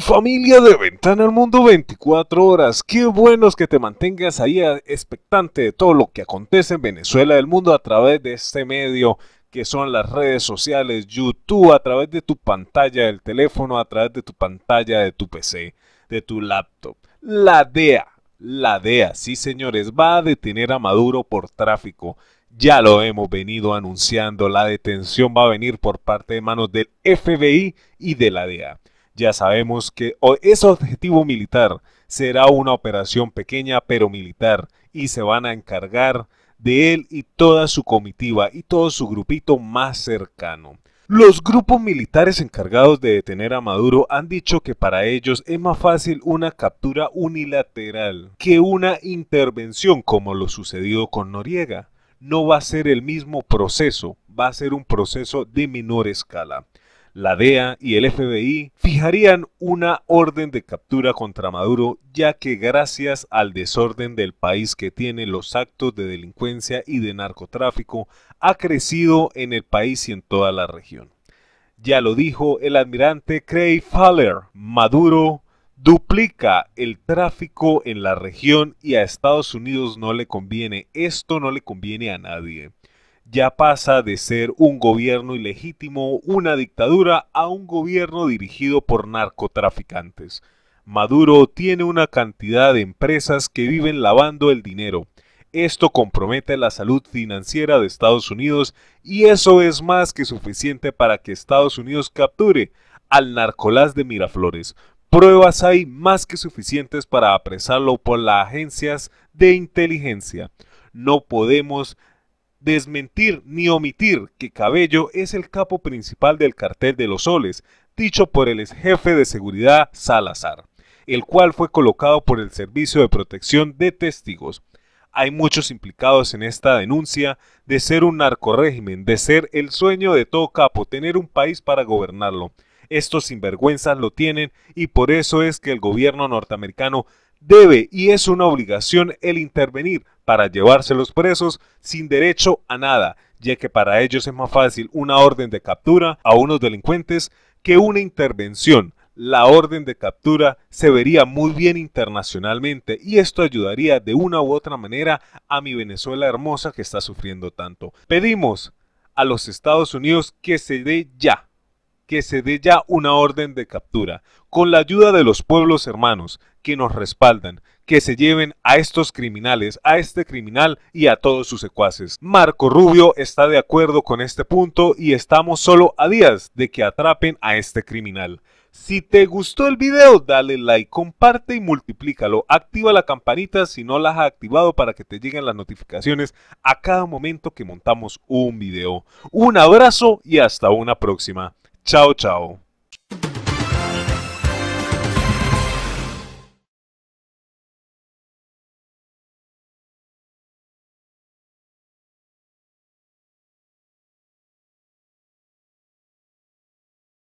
familia de Ventana al Mundo 24 horas. Qué bueno es que te mantengas ahí expectante de todo lo que acontece en Venezuela del mundo a través de este medio que son las redes sociales, YouTube, a través de tu pantalla del teléfono, a través de tu pantalla de tu PC, de tu laptop. La DEA, la DEA, sí señores, va a detener a Maduro por tráfico. Ya lo hemos venido anunciando, la detención va a venir por parte de manos del FBI y de la DEA. Ya sabemos que ese objetivo militar será una operación pequeña pero militar y se van a encargar de él y toda su comitiva y todo su grupito más cercano. Los grupos militares encargados de detener a Maduro han dicho que para ellos es más fácil una captura unilateral que una intervención como lo sucedido con Noriega. No va a ser el mismo proceso, va a ser un proceso de menor escala la DEA y el FBI fijarían una orden de captura contra Maduro, ya que gracias al desorden del país que tiene los actos de delincuencia y de narcotráfico ha crecido en el país y en toda la región. Ya lo dijo el almirante Craig Faller, Maduro duplica el tráfico en la región y a Estados Unidos no le conviene. Esto no le conviene a nadie ya pasa de ser un gobierno ilegítimo, una dictadura, a un gobierno dirigido por narcotraficantes. Maduro tiene una cantidad de empresas que viven lavando el dinero. Esto compromete la salud financiera de Estados Unidos y eso es más que suficiente para que Estados Unidos capture al narcolás de Miraflores. Pruebas hay más que suficientes para apresarlo por las agencias de inteligencia. No podemos desmentir ni omitir que Cabello es el capo principal del cartel de los soles, dicho por el ex jefe de seguridad Salazar, el cual fue colocado por el Servicio de Protección de Testigos. Hay muchos implicados en esta denuncia de ser un narcorégimen, de ser el sueño de todo capo, tener un país para gobernarlo. Estos sinvergüenzas lo tienen y por eso es que el gobierno norteamericano debe y es una obligación el intervenir para llevárselos presos sin derecho a nada, ya que para ellos es más fácil una orden de captura a unos delincuentes que una intervención. La orden de captura se vería muy bien internacionalmente y esto ayudaría de una u otra manera a mi Venezuela hermosa que está sufriendo tanto. Pedimos a los Estados Unidos que se dé ya que se dé ya una orden de captura, con la ayuda de los pueblos hermanos que nos respaldan, que se lleven a estos criminales, a este criminal y a todos sus secuaces. Marco Rubio está de acuerdo con este punto y estamos solo a días de que atrapen a este criminal. Si te gustó el video, dale like, comparte y multiplícalo. Activa la campanita si no la has activado para que te lleguen las notificaciones a cada momento que montamos un video. Un abrazo y hasta una próxima. Tchau, tchau.